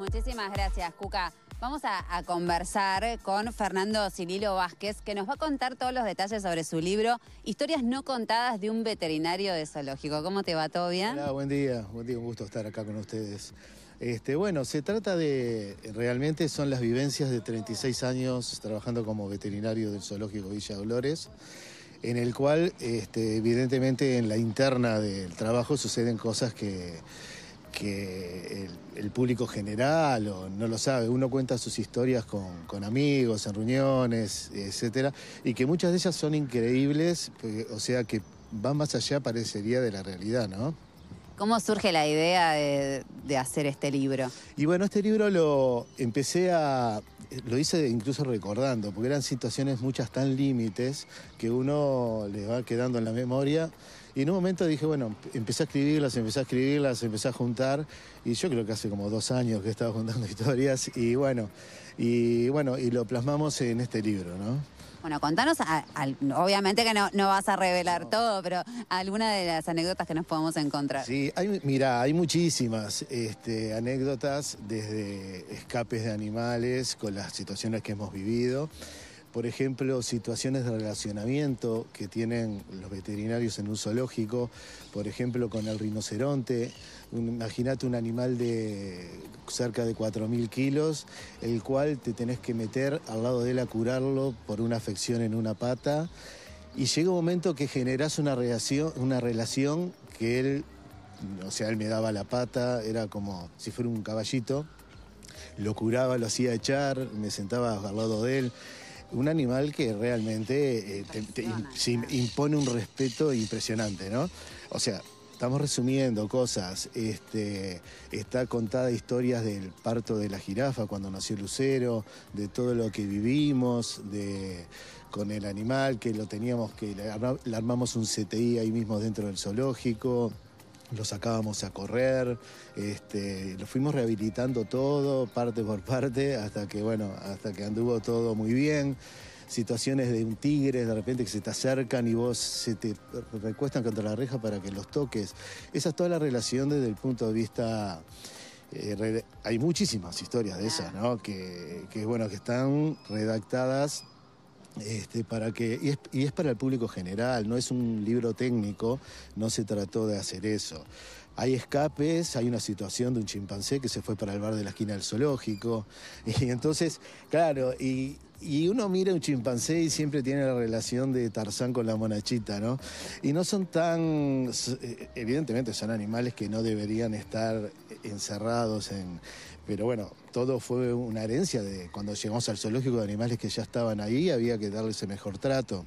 Muchísimas gracias, Cuca. Vamos a, conversar con Fernando Cirilo Vázquez, que nos va a contar todos los detalles sobre su libro Historias no contadas de un veterinario de zoológico. ¿Cómo te va? ¿Todo bien? Hola, buen día. Buen día, un gusto estar acá con ustedes. Este, bueno, se trata de, realmente son las vivencias de 36 años trabajando como veterinario del zoológico Villa Dolores, en el cual, este, evidentemente, en la interna del trabajo suceden cosas que que el, público general no lo sabe, uno cuenta sus historias con, amigos, en reuniones, etc. y que muchas de ellas son increíbles, o sea que van más allá, parecería, de la realidad, ¿no? ¿Cómo surge la idea de, hacer este libro? Y bueno, este libro lo empecé a. Lo hice incluso recordando, porque eran situaciones muchas tan límites que uno le va quedando en la memoria y en un momento dije, bueno, empecé a escribirlas, empecé a escribirlas, empecé a juntar. Y yo creo que hace como dos años que he estado juntando historias. Y bueno, y bueno, y lo plasmamos en este libro, ¿no? Bueno, contanos, obviamente que no, no, vas a revelar todo, pero alguna de las anécdotas que nos podemos encontrar. Sí, hay, mira, hay muchísimas este, anécdotas desde escapes de animales, con las situaciones que hemos vivido por ejemplo, situaciones de relacionamiento que tienen los veterinarios en un zoológico, por ejemplo, con el rinoceronte. Imagínate un animal de cerca de 4.000 kilos, el cual te tenés que meter al lado de él a curarlo por una afección en una pata. Y llega un momento que generás una relación, una relación que él, o sea, él me daba la pata, era como si fuera un caballito. Lo curaba, lo hacía echar, me sentaba al lado de él un animal que realmente eh, impone un respeto impresionante, ¿no? O sea, estamos resumiendo cosas. Este, está contada historias del parto de la jirafa cuando nació Lucero, de todo lo que vivimos, de con el animal que lo teníamos que le, armamos un CTI ahí mismo dentro del zoológico lo sacábamos a correr, este, lo fuimos rehabilitando todo, parte por parte, hasta que, bueno, hasta que anduvo todo muy bien. Situaciones de un tigre de repente que se te acercan y vos se te recuestan contra la reja para que los toques. Esa es toda la relación desde el punto de vista. Eh, hay muchísimas historias de esas, ¿no? Que, que, bueno, que están redactadas este, para que, y, es, para el público general, no es un libro técnico, no se trató de hacer eso hay escapes, hay una situación de un chimpancé que se fue para el bar de la esquina del zoológico. Y entonces, claro, y, uno mira un chimpancé y siempre tiene la relación de Tarzán con la monachita, ¿no? Y no son tan, eh, evidentemente son animales que no deberían estar encerrados en... Pero bueno, todo fue una herencia de cuando llegamos al zoológico de animales que ya estaban ahí, había que darles el mejor trato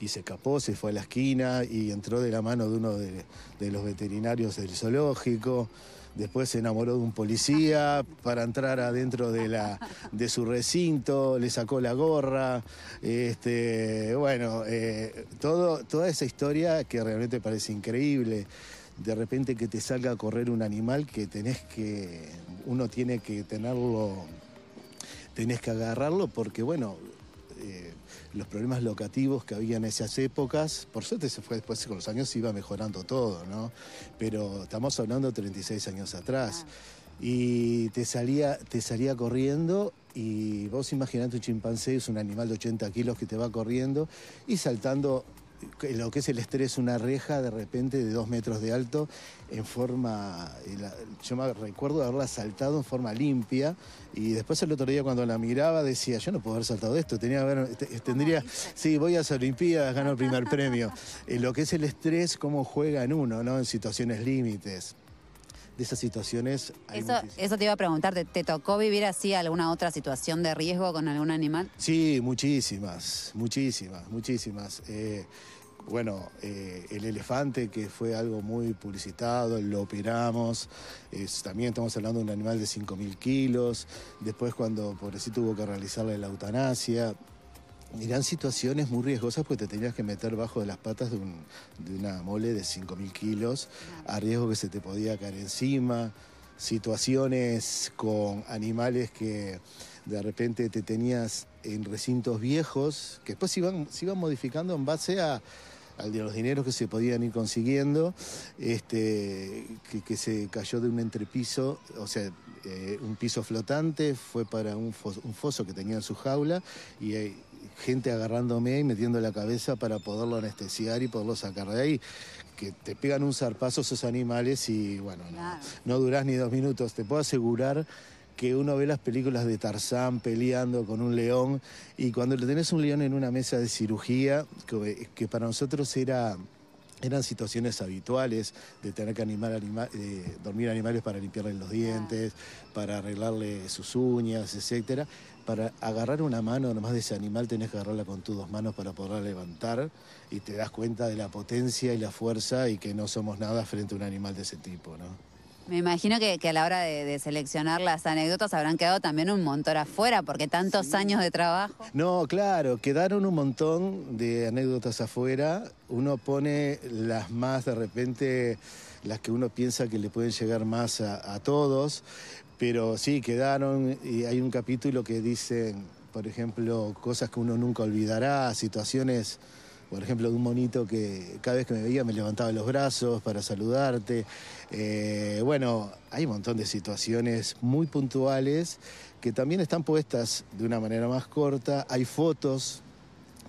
y se escapó, se fue a la esquina y entró de la mano de uno de, los veterinarios del zoológico. Después se enamoró de un policía para entrar adentro de, su recinto, le sacó la gorra. Este, bueno, eh, toda esa historia que realmente parece increíble. De repente que te salga a correr un animal que tenés que. uno tiene que tenerlo. tenés que agarrarlo porque, bueno. Eh, los problemas locativos que había en esas épocas. Por suerte se fue después con los años, se iba mejorando todo, ¿no? Pero estamos hablando de 36 años atrás. Ah. Y te salía, te salía corriendo y vos imaginate un chimpancé, es un animal de 80 kilos que te va corriendo y saltando lo que es el estrés, una reja de repente de dos metros de alto en forma, yo me recuerdo haberla saltado en forma limpia y después el otro día cuando la miraba decía, yo no puedo haber saltado esto, tenía este, este, tendría, sí, voy a las Olimpiadas, gano el primer premio. Eh, lo que es el estrés, cómo juega en uno, ¿no? En situaciones límites de esas situaciones. Hay eso, te iba a preguntar, ¿te, tocó vivir así alguna otra situación de riesgo con algún animal? Sí, muchísimas, muchísimas, muchísimas. Eh, bueno, eh, el elefante, que fue algo muy publicitado, lo operamos. también estamos hablando de un animal de 5.000 kilos. Después, cuando por pobrecito tuvo que realizarle la eutanasia, eran situaciones muy riesgosas porque te tenías que meter bajo de las patas de, una mole de 5.000 kilos, a riesgo que se te podía caer encima, situaciones con animales que de repente te tenías en recintos viejos, que después se iban, modificando en base a, de los dineros que se podían ir consiguiendo, este, que, se cayó de un entrepiso, o sea, eh, un piso flotante, fue para un foso, que tenía en su jaula y... Eh, gente agarrándome y metiendo la cabeza para poderlo anestesiar y poderlo sacar de ahí. Que te pegan un zarpazo esos animales y bueno, no, durás ni dos minutos. Te puedo asegurar que uno ve las películas de Tarzán peleando con un león y cuando le tenés un león en una mesa de cirugía, que, para nosotros era eran situaciones habituales de tener que animar eh, dormir animales para limpiarle los dientes, para arreglarle sus uñas, etcétera para agarrar una mano nomás de ese animal tenés que agarrarla con tus dos manos para poderla levantar y te das cuenta de la potencia y la fuerza y que no somos nada frente a un animal de ese tipo, ¿no? Me imagino que, a la hora de, seleccionar las anécdotas habrán quedado también un montón afuera, porque tantos años de trabajo. No, claro, quedaron un montón de anécdotas afuera. Uno pone las más de repente las que uno piensa que le pueden llegar más a todos, pero sí, quedaron y hay un capítulo que dice, por ejemplo, cosas que uno nunca olvidará, situaciones, por ejemplo, de un monito que cada vez que me veía me levantaba los brazos para saludarte. Eh, bueno, hay un montón de situaciones muy puntuales que también están puestas de una manera más corta. Hay fotos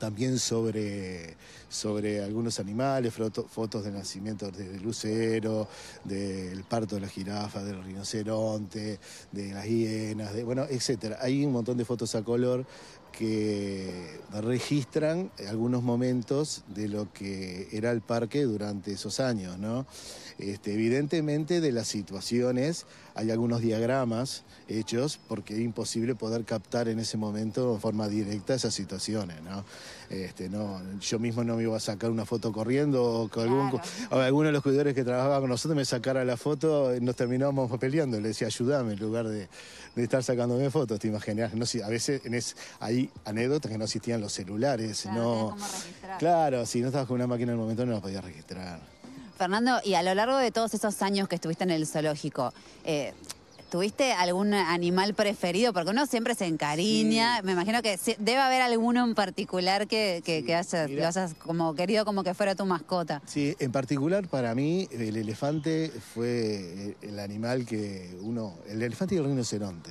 también sobre, sobre algunos animales, fotos de nacimiento de lucero, del parto de la jirafa, del rinoceronte, de las hienas, bueno, etcétera. Hay un montón de fotos a color que registran algunos momentos de lo que era el parque durante esos años, ¿no? Este, evidentemente de las situaciones hay algunos diagramas hechos porque es imposible poder captar en ese momento de forma directa esas situaciones, ¿no? Este, no, yo mismo no me iba a sacar una foto corriendo o algún, alguno de los cuidadores que trabajaba con nosotros me sacara la foto, nos terminábamos peleando. Le decía, ayúdame en lugar de, estar sacándome fotos, te imaginas. a veces es, hay anécdotas que no existían los celulares. Claro, no, claro, si no estabas con una máquina en el momento no la podías registrar. Fernando, y a lo largo de todos esos años que estuviste en el zoológico, eh, ¿Tuviste algún animal preferido? Porque uno siempre se encariña. Me imagino que debe haber alguno en particular que, que, que lo hayas como querido como que fuera tu mascota. Sí, en particular para mí el elefante fue eh, el animal que uno... El elefante y el rinoceronte.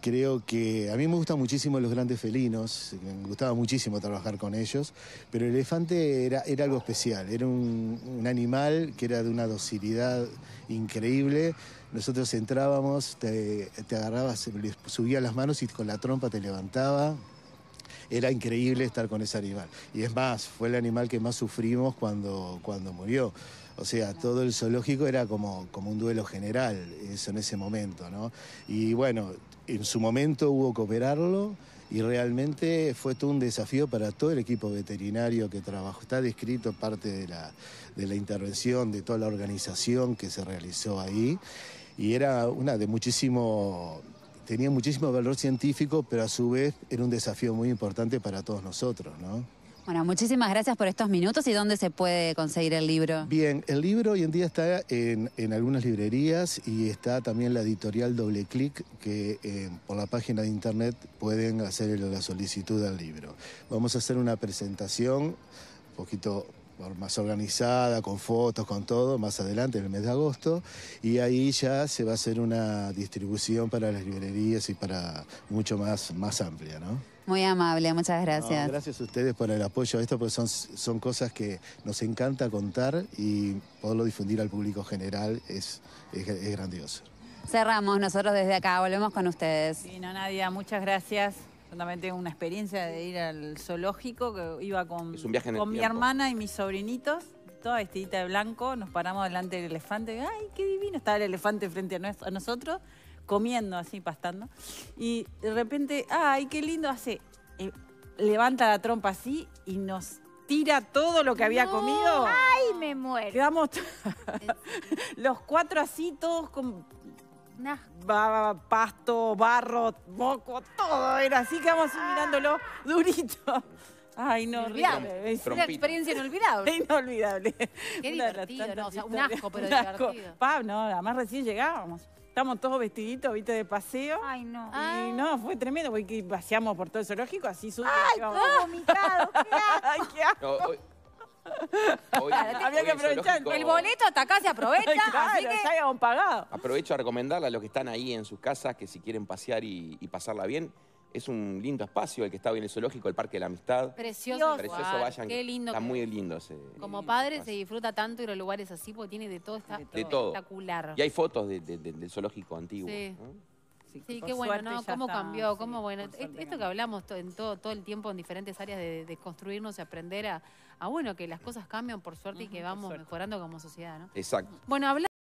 Creo que a mí me gustan muchísimo los grandes felinos, me gustaba muchísimo trabajar con ellos, pero el elefante era, era algo especial, era un animal que era de una docilidad increíble, nosotros entrábamos, te, agarrabas, subía las manos y con la trompa te levantaba. Era increíble estar con ese animal. Y es más, fue el animal que más sufrimos cuando, cuando murió. O sea, todo el zoológico era como, como un duelo general, eso en ese momento, ¿no? Y bueno, en su momento hubo que operarlo y realmente fue todo un desafío para todo el equipo veterinario que trabajó. Está descrito parte de la, de la intervención, de toda la organización que se realizó ahí y era una de muchísimo, tenía muchísimo valor científico, pero a su vez era un desafío muy importante para todos nosotros, ¿no? Bueno, muchísimas gracias por estos minutos y dónde se puede conseguir el libro. Bien, el libro hoy en día está en, algunas librerías y está también la editorial Doble Clic, que eh, por la página de internet pueden hacer la solicitud del libro. Vamos a hacer una presentación un poquito más organizada, con fotos, con todo, más adelante, en el mes de agosto, y ahí ya se va a hacer una distribución para las librerías y para mucho más, más amplia, Muy amable, muchas gracias. gracias a ustedes por el apoyo a esto, porque son, son cosas que nos encanta contar y poderlo difundir al público general es, es, grandioso. Cerramos nosotros desde acá, volvemos con ustedes. Sí, no, Nadia, muchas gracias también tengo una experiencia de ir al zoológico, que iba con, con mi hermana y mis sobrinitos, toda vestidita de blanco, nos paramos delante del elefante, ¡ay, qué divino! Estaba el elefante frente a, nosotros, comiendo así, pastando, y de repente, ¡ay, qué lindo! Hace, eh, levanta la trompa así y nos tira todo lo que había comido. ¡Ay, me muero! Quedamos los cuatro así, todos con pasto, barro, moco, todo era así, que vamos mirándolo ah. durito. Ay, no, inolvidable. Es una experiencia inolvidable. inolvidable. Qué divertido, o sea, un asco, pero un asco. divertido. no, además recién llegábamos. Estamos todos vestiditos, viste, de paseo. Ay, no. Y ah. no, fue tremendo, porque paseamos por todo el zoológico, así subimos. ¡Ay, todo vomitado! ¡Qué asco! asco. Había que aprovechar. El boleto hasta acá se aprovecha. así que... pagado. Aprovecho a recomendarle a los que están ahí en sus casas que si quieren pasear y, pasarla bien, es un lindo espacio el que está bien el zoológico, el Parque de la Amistad. Precioso. Precioso, vayan. Está muy lindo Como padre se disfruta tanto ir los lugares así porque tiene de todo, está espectacular. Y hay fotos del zoológico antiguo. Sí. qué bueno, ¿no? ¿Cómo cambió? bueno? E esto que hablamos en todo, el tiempo en diferentes áreas de construirnos y aprender a, Ah, bueno, que las eh. cosas cambian por suerte y que vamos mejorando como sociedad, ¿no? Exacto. Bueno,